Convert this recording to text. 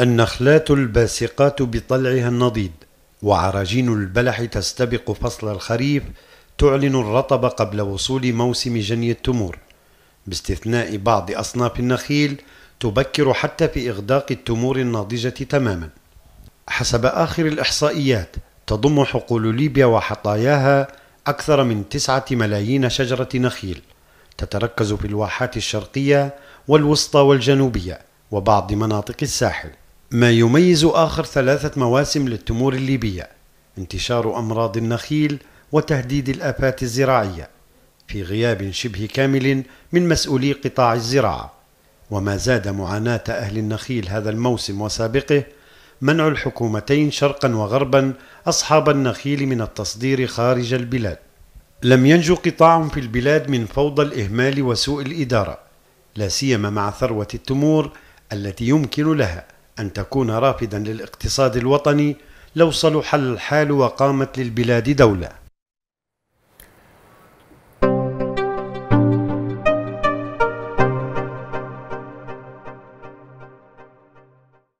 النخلات الباسقات بطلعها النضيد وعراجين البلح تستبق فصل الخريف تعلن الرطب قبل وصول موسم جني التمور باستثناء بعض أصناف النخيل تبكر حتى في إغداق التمور الناضجة تماما حسب آخر الإحصائيات تضم حقول ليبيا وحطاياها أكثر من تسعة ملايين شجرة نخيل تتركز في الواحات الشرقية والوسطى والجنوبية وبعض مناطق الساحل ما يميز آخر ثلاثة مواسم للتمور الليبية انتشار أمراض النخيل وتهديد الآفات الزراعية في غياب شبه كامل من مسؤولي قطاع الزراعة وما زاد معاناة أهل النخيل هذا الموسم وسابقه منع الحكومتين شرقا وغربا أصحاب النخيل من التصدير خارج البلاد لم ينجو قطاع في البلاد من فوضى الإهمال وسوء الإدارة لا سيما مع ثروة التمور التي يمكن لها أن تكون رافدا للاقتصاد الوطني لو صلح الحال وقامت للبلاد دولة